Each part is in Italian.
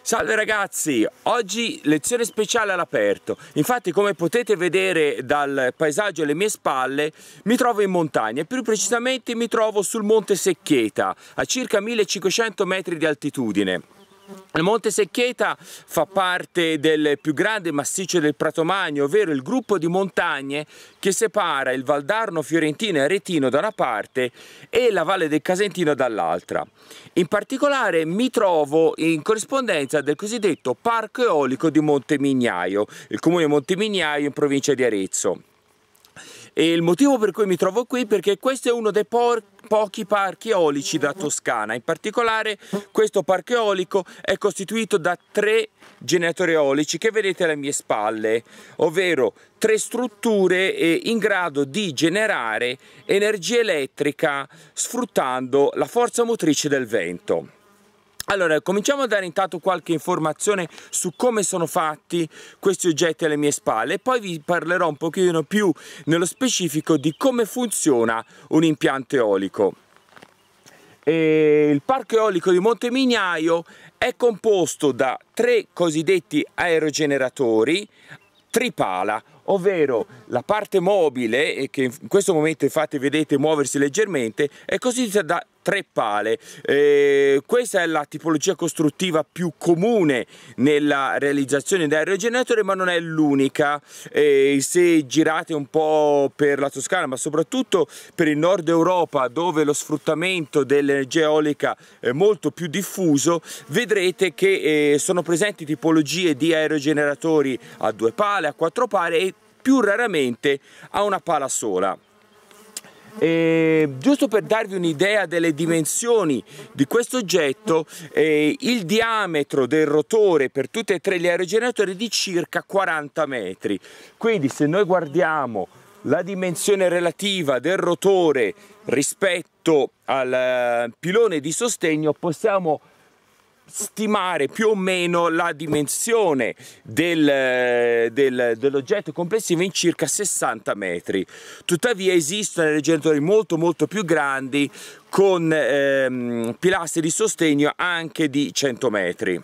Salve ragazzi, oggi lezione speciale all'aperto. Infatti come potete vedere dal paesaggio alle mie spalle mi trovo in montagna e più precisamente mi trovo sul monte Secchieta a circa 1500 metri di altitudine. Il Monte Secchieta fa parte del più grande massiccio del Pratomagno, ovvero il gruppo di montagne che separa il Val d'Arno fiorentino e aretino da una parte e la Valle del Casentino dall'altra. In particolare mi trovo in corrispondenza del cosiddetto Parco Eolico di Montemignaio, il comune di Montemignaio in provincia di Arezzo. E il motivo per cui mi trovo qui è perché questo è uno dei pochi parchi eolici della Toscana. In particolare questo parco eolico è costituito da tre generatori eolici che vedete alle mie spalle, ovvero tre strutture eh, in grado di generare energia elettrica sfruttando la forza motrice del vento. Allora, cominciamo a dare intanto qualche informazione su come sono fatti questi oggetti alle mie spalle e poi vi parlerò un pochino più nello specifico di come funziona un impianto eolico. E il parco eolico di Montemignaio è composto da tre cosiddetti aerogeneratori tripala, ovvero la parte mobile, che in questo momento infatti vedete muoversi leggermente, è costituita da tre pale. Eh, questa è la tipologia costruttiva più comune nella realizzazione del regeneratore, ma non è l'unica. Eh, se girate un po' per la Toscana, ma soprattutto per il nord Europa, dove lo sfruttamento dell'energia eolica è molto più diffuso, vedrete che eh, sono presenti tipologie di aerogeneratori a due pale, a quattro pale e più raramente a una pala sola. E, giusto per darvi un'idea delle dimensioni di questo oggetto, eh, il diametro del rotore per tutti e tre gli aerogeneratori è di circa 40 metri. Quindi se noi guardiamo la dimensione relativa del rotore rispetto al eh, pilone di sostegno possiamo stimare più o meno la dimensione del, eh, del, dell'oggetto complessivo in circa 60 metri. Tuttavia esistono reggentatori molto molto più grandi con ehm, pilastri di sostegno anche di 100 metri.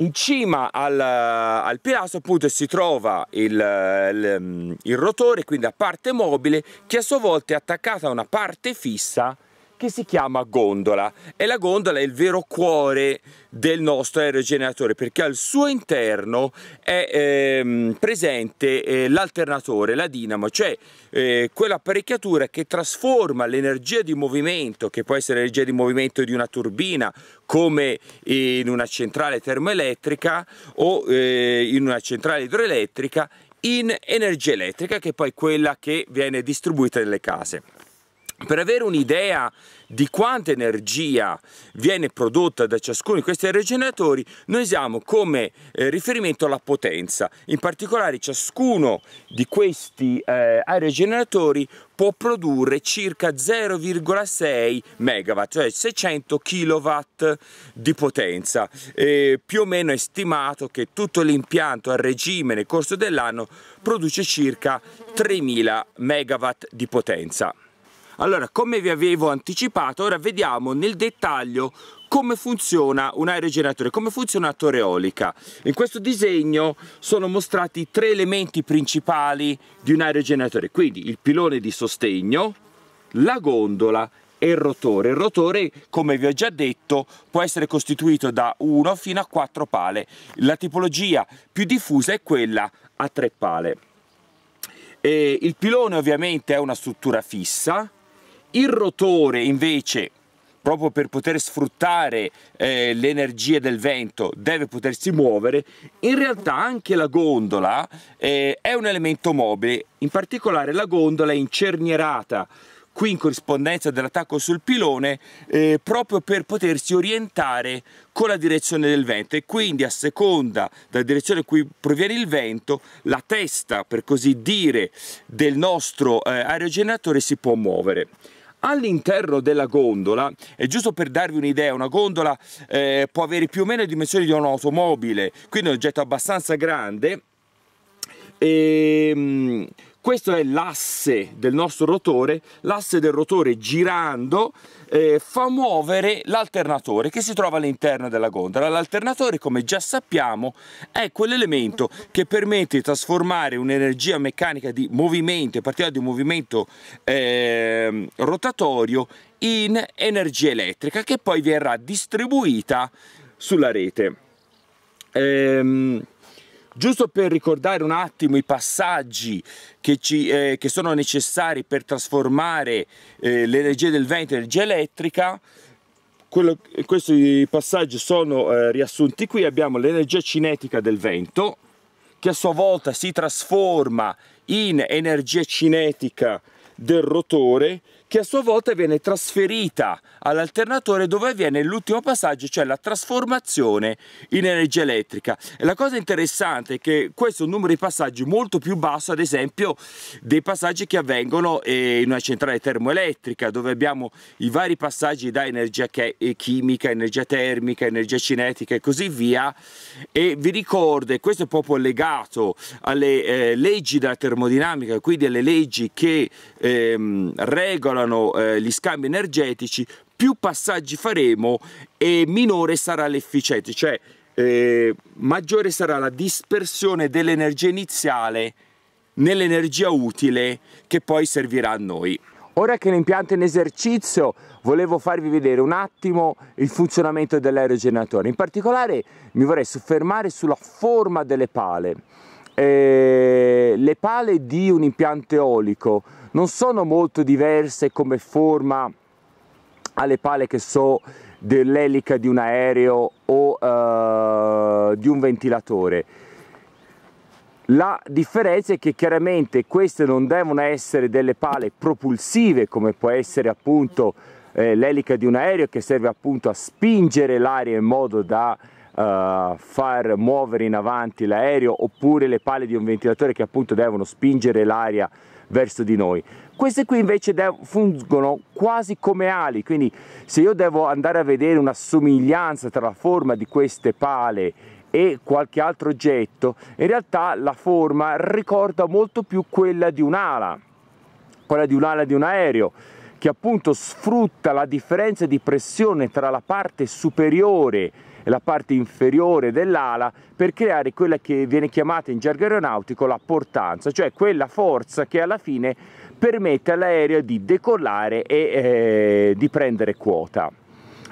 In cima al, al, pilastro appunto si trova il, il, il rotore, quindi la parte mobile, che a sua volta è attaccata a una parte fissa che si chiama gondola e la gondola è il vero cuore del nostro aerogeneratore perché al suo interno è ehm, presente eh, l'alternatore, la dinamo, cioè eh, quell'apparecchiatura che trasforma l'energia di movimento, che può essere l'energia di movimento di una turbina come in una centrale termoelettrica o eh, in una centrale idroelettrica, in energia elettrica che è poi quella che viene distribuita nelle case. Per avere un'idea di quanta energia viene prodotta da ciascuno di questi aerogenatori, noi usiamo come eh, riferimento la potenza. In particolare ciascuno di questi eh, aerogeneratori può produrre circa 0,6 MW, cioè 600 kW di potenza. E più o meno è stimato che tutto l'impianto a regime nel corso dell'anno produce circa 3000 MW di potenza. Allora, come vi avevo anticipato, ora vediamo nel dettaglio come funziona un aerogeneratore, come funziona una torre eolica. In questo disegno sono mostrati tre elementi principali di un aerogeneratore, quindi il pilone di sostegno, la gondola e il rotore. Il rotore, come vi ho già detto, può essere costituito da uno fino a quattro pale. La tipologia più diffusa è quella a tre pale. E il pilone ovviamente è una struttura fissa, il rotore invece proprio per poter sfruttare eh, l'energia del vento deve potersi muovere, in realtà anche la gondola eh, è un elemento mobile, in particolare la gondola è incernierata qui in corrispondenza dell'attacco sul pilone eh, proprio per potersi orientare con la direzione del vento e quindi a seconda della direzione in cui proviene il vento la testa per così dire del nostro eh, aerogeneratore si può muovere. All'interno della gondola, e giusto per darvi un'idea, una gondola eh, può avere più o meno le dimensioni di un'automobile, quindi è un oggetto abbastanza grande. E, ehm, questo è l'asse del nostro rotore, l'asse del rotore girando eh, fa muovere l'alternatore che si trova all'interno della gondola. L'alternatore, come già sappiamo, è quell'elemento che permette di trasformare un'energia meccanica di movimento, in particolare di un movimento eh, rotatorio, in energia elettrica che poi verrà distribuita sulla rete. Ehm, giusto per ricordare un attimo i passaggi che, ci, eh, che sono necessari per trasformare eh, l'energia del vento in energia elettrica, quello, questi passaggi sono eh, riassunti qui, abbiamo l'energia cinetica del vento, che a sua volta si trasforma in energia cinetica del rotore, che a sua volta viene trasferita all'alternatore dove avviene l'ultimo passaggio, cioè la trasformazione in energia elettrica. E la cosa interessante è che questo è un numero di passaggi molto più basso, ad esempio, dei passaggi che avvengono eh, in una centrale termoelettrica, dove abbiamo i vari passaggi da energia eh, chimica, energia termica, energia cinetica e così via. E vi ricordo, e questo è proprio legato alle eh, leggi della termodinamica, quindi alle leggi che ehm, regolano regolano eh, gli scambi energetici, più passaggi faremo e minore sarà l'efficienza, cioè eh, maggiore sarà la dispersione dell'energia iniziale nell'energia utile che poi servirà a noi. Ora che l'impianto è in esercizio volevo farvi vedere un attimo il funzionamento dell'aerogeneratore, in particolare mi vorrei soffermare sulla forma delle pale. Eh, le pale di un impianto eolico non sono molto diverse come forma alle pale che so dell'elica di un aereo o uh, di un ventilatore. La differenza è che chiaramente queste non devono essere delle pale propulsive come può essere appunto eh, l'elica di un aereo che serve appunto a spingere l'aria in modo da Uh, far muovere in avanti l'aereo oppure le pale di un ventilatore che appunto devono spingere l'aria verso di noi. Queste qui invece fungono quasi come ali, quindi se io devo andare a vedere una somiglianza tra la forma di queste pale e qualche altro oggetto, in realtà la forma ricorda molto più quella di un'ala, quella di un'ala di un aereo che appunto sfrutta la differenza di pressione tra la parte superiore e la parte inferiore dell'ala per creare quella che viene chiamata in gergo aeronautico la portanza, cioè quella forza che alla fine permette all'aereo di decollare e eh, di prendere quota.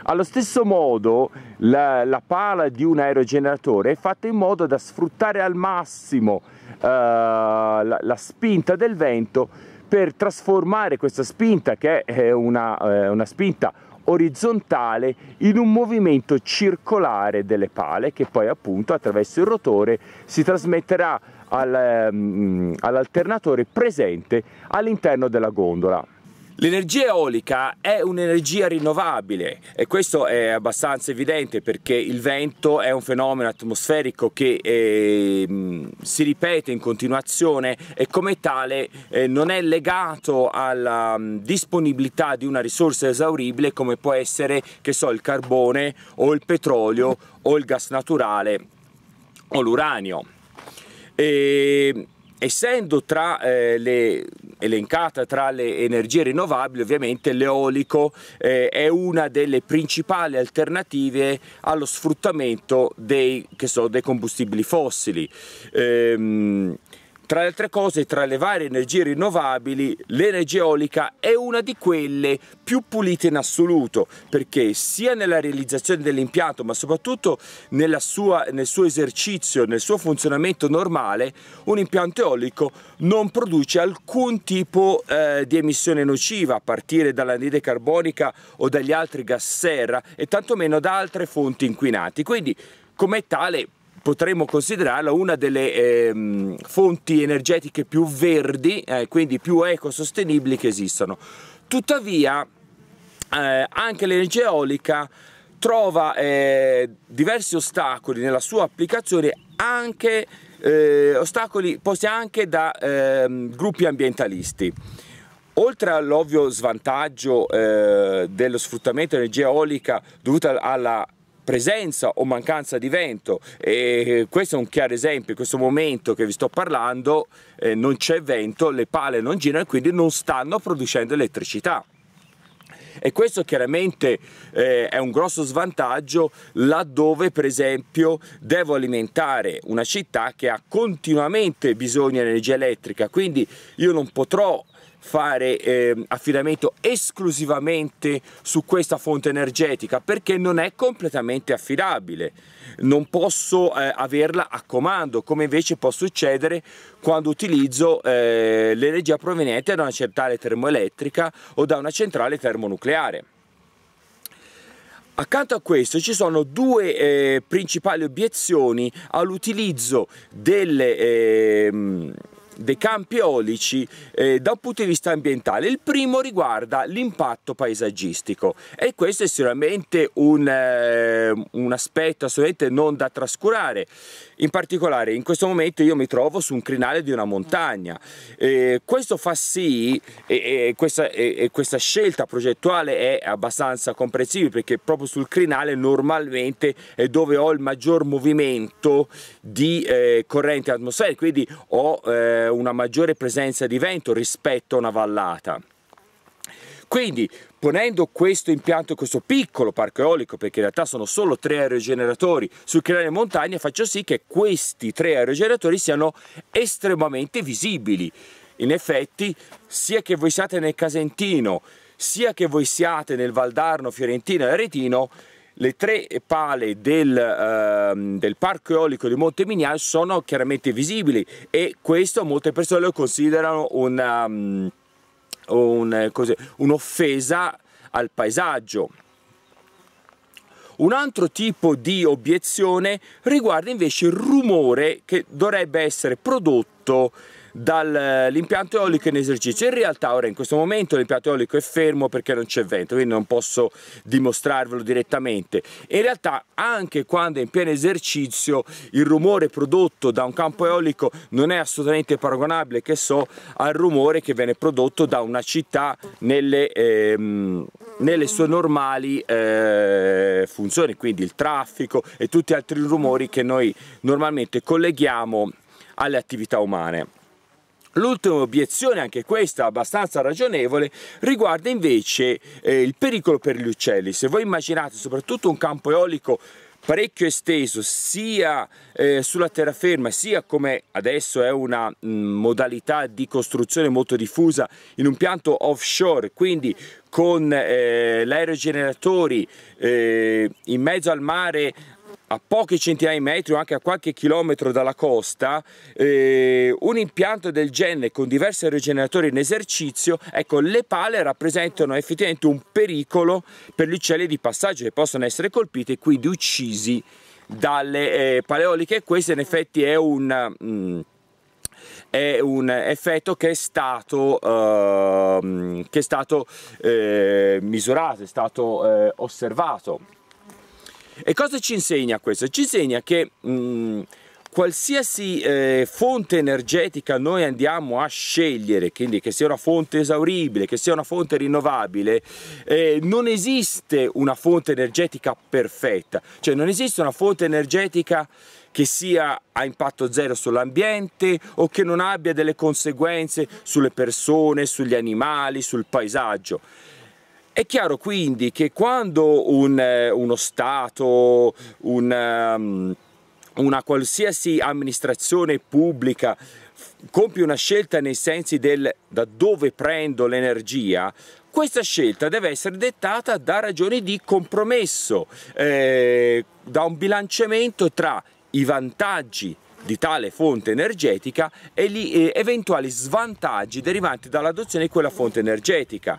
Allo stesso modo la, la, pala di un aerogeneratore è fatta in modo da sfruttare al massimo eh, la, la spinta del vento per trasformare questa spinta, che è una, eh, una spinta orizzontale in un movimento circolare delle pale che poi appunto attraverso il rotore si trasmetterà ehm, all'alternatore presente all'interno della gondola. L'energia eolica è un'energia rinnovabile e questo è abbastanza evidente perché il vento è un fenomeno atmosferico che eh, si ripete in continuazione e come tale eh, non è legato alla mh, mm, disponibilità di una risorsa esauribile come può essere che so, il carbone o il petrolio o il gas naturale o l'uranio. Ehm, essendo tra eh, le elencata tra le energie rinnovabili, ovviamente l'eolico eh, è una delle principali alternative allo sfruttamento dei, so, dei combustibili fossili. Ehm, tra le altre cose, tra le varie energie rinnovabili, l'energia eolica è una di quelle più pulite in assoluto, perché sia nella realizzazione dell'impianto, ma soprattutto sua, nel suo esercizio, nel suo funzionamento normale, un impianto eolico non produce alcun tipo eh, di emissione nociva, a partire dall'anide carbonica o dagli altri gas serra, e tantomeno da altre fonti inquinanti. Quindi, come tale potremmo considerarla una delle eh, fonti energetiche più verdi, eh, quindi più ecosostenibili che esistono. Tuttavia eh, anche l'energia eolica trova eh, diversi ostacoli nella sua applicazione anche eh, ostacoli posti anche da ehm, gruppi ambientalisti. Oltre all'ovvio svantaggio eh, dello sfruttamento dell'energia eolica dovuta alla presenza o mancanza di vento e eh, questo è un chiaro esempio in questo momento che vi sto parlando eh, non c'è vento le pale non girano e quindi non stanno producendo elettricità e questo chiaramente eh, è un grosso svantaggio laddove per esempio devo alimentare una città che ha continuamente bisogno di energia elettrica quindi io non potrò fare eh, affidamento esclusivamente su questa fonte energetica perché non è completamente affidabile, non posso eh, averla a comando come invece può succedere quando utilizzo eh, l'energia proveniente da una centrale termoelettrica o da una centrale termonucleare. Accanto a questo ci sono due eh, principali obiezioni all'utilizzo delle, eh, dei campi eolici eh, da un punto di vista ambientale. Il primo riguarda l'impatto paesaggistico e questo è sicuramente un, eh, un, aspetto assolutamente non da trascurare. In particolare in questo momento io mi trovo su un crinale di una montagna. Eh, questo fa sì, e, questa, questa, scelta progettuale è abbastanza comprensibile perché proprio sul crinale normalmente è dove ho il maggior movimento di eh, correnti atmosferiche, quindi ho eh, eh, una maggiore presenza di vento rispetto a una vallata. Quindi ponendo questo impianto, questo piccolo parco eolico, perché in realtà sono solo tre aerogeneratori sul crinale montagna, faccio sì che questi tre aerogeneratori siano estremamente visibili. In effetti, sia che voi siate nel Casentino, sia che voi siate nel Valdarno, Fiorentino e Aretino, le tre pale del, ehm, del parco eolico di Monte Mignan sono chiaramente visibili e questo molte persone lo considerano una, un, ehm, eh, così, un'offesa al paesaggio. Un altro tipo di obiezione riguarda invece il rumore che dovrebbe essere prodotto dall'impianto eh, eolico in esercizio. In realtà ora in questo momento l'impianto eolico è fermo perché non c'è vento, quindi non posso dimostrarvelo direttamente. In realtà anche quando è in pieno esercizio il rumore prodotto da un campo eolico non è assolutamente paragonabile, che so, al rumore che viene prodotto da una città nelle, ehm, nelle sue normali eh, funzioni, quindi il traffico e tutti gli altri rumori che noi normalmente colleghiamo alle attività umane. L'ultima obiezione, anche questa abbastanza ragionevole, riguarda invece eh, il pericolo per gli uccelli. Se voi immaginate soprattutto un campo eolico parecchio esteso sia eh, sulla terraferma sia come adesso è una mh, mm, modalità di costruzione molto diffusa in un pianto offshore quindi con eh, l'aerogeneratori eh, in mezzo al mare a pochi centinaia di metri o anche a qualche chilometro dalla costa eh, un impianto del genere con diversi rigeneratori in esercizio ecco le pale rappresentano effettivamente un pericolo per gli uccelli di passaggio che possono essere colpiti e quindi uccisi dalle eh, paleoliche questo in effetti è un mm, è un effetto che è stato, eh, che è stato eh, misurato, è stato eh, osservato. E cosa ci insegna questo? Ci insegna che mh, mm, qualsiasi eh, fonte energetica noi andiamo a scegliere, quindi che sia una fonte esauribile, che sia una fonte rinnovabile, eh, non esiste una fonte energetica perfetta, cioè non esiste una fonte energetica che sia a impatto zero sull'ambiente o che non abbia delle conseguenze sulle persone, sugli animali, sul paesaggio è chiaro quindi che quando un, eh, uno Stato, un, ehm, una qualsiasi amministrazione pubblica compie una scelta nei sensi del da dove prendo l'energia, questa scelta deve essere dettata da ragioni di compromesso, eh, da un bilanciamento tra i vantaggi di tale fonte energetica e gli eh, eventuali svantaggi derivanti dall'adozione di quella fonte energetica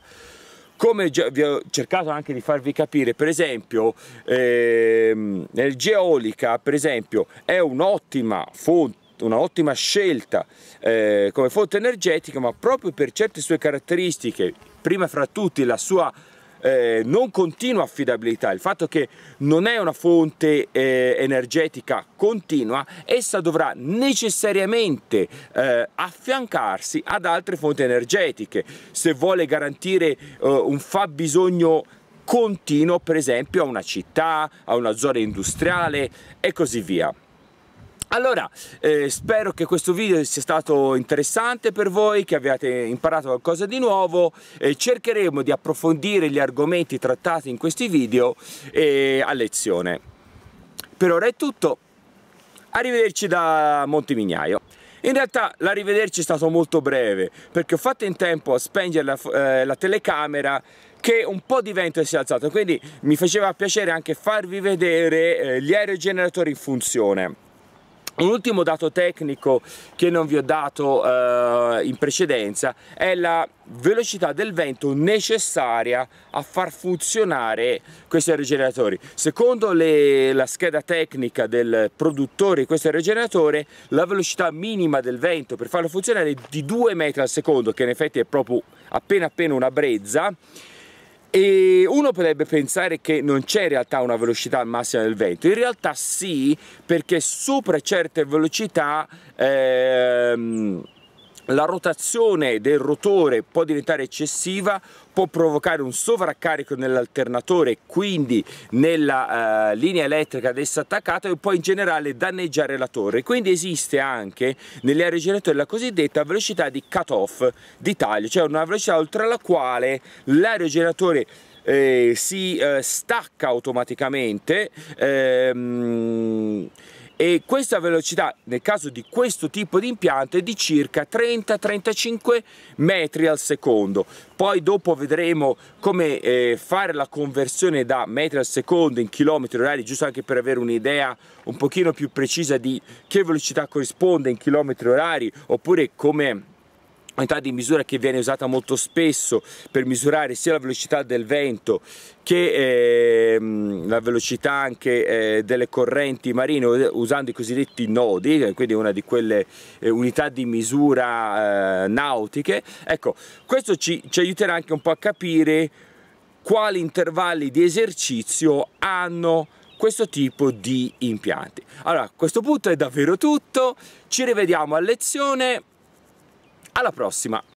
come vi ho cercato anche di farvi capire per esempio ehm, l'energia eolica per esempio è un'ottima fonte un'ottima scelta eh, come fonte energetica ma proprio per certe sue caratteristiche prima fra tutti la sua eh, non continua affidabilità, il fatto che non è una fonte eh, energetica continua, essa dovrà necessariamente eh, affiancarsi ad altre fonti energetiche se vuole garantire eh, un fabbisogno continuo per esempio a una città, a una zona industriale e così via. Allora, eh, spero che questo video sia stato interessante per voi, che abbiate imparato qualcosa di nuovo. Eh, cercheremo di approfondire gli argomenti trattati in questi video eh, a lezione. Per ora è tutto. Arrivederci da Montemignaio. In realtà l'arrivederci è stato molto breve perché ho fatto in tempo a spengere la, eh, la, telecamera che un po' di vento si è alzato quindi mi faceva piacere anche farvi vedere eh, gli aerogeneratori in funzione. Un ultimo dato tecnico che non vi ho dato eh, in precedenza è la velocità del vento necessaria a far funzionare questi aerogeneratori. Secondo le, la scheda tecnica del produttore di questo aerogeneratore, la velocità minima del vento per farlo funzionare è di 2 metri al secondo, che in effetti è proprio appena appena una brezza, e uno potrebbe pensare che non c'è in realtà una velocità massima del vento, in realtà sì perché sopra certe velocità ehm, la rotazione del rotore può diventare eccessiva può provocare un sovraccarico nell'alternatore e quindi nella eh, linea elettrica ad essa attaccata e può in generale danneggiare la torre quindi esiste anche nelle aree giratori la cosiddetta velocità di cut off di taglio cioè una velocità oltre la quale l'aerogeneratore eh, si eh, stacca automaticamente ehm, e questa velocità nel caso di questo tipo di impianto è di circa 30-35 metri al secondo poi dopo vedremo come eh, fare la conversione da metri al secondo in chilometri orari giusto anche per avere un'idea un pochino più precisa di che velocità corrisponde in chilometri orari oppure come unità di misura che viene usata molto spesso per misurare sia la velocità del vento che eh, la velocità anche eh, delle correnti marine usando i cosiddetti nodi, eh, quindi una di quelle eh, unità di misura eh, nautiche. Ecco, questo ci, ci aiuterà anche un po' a capire quali intervalli di esercizio hanno questo tipo di impianti. Allora, a questo punto è davvero tutto, ci rivediamo a lezione alla prossima!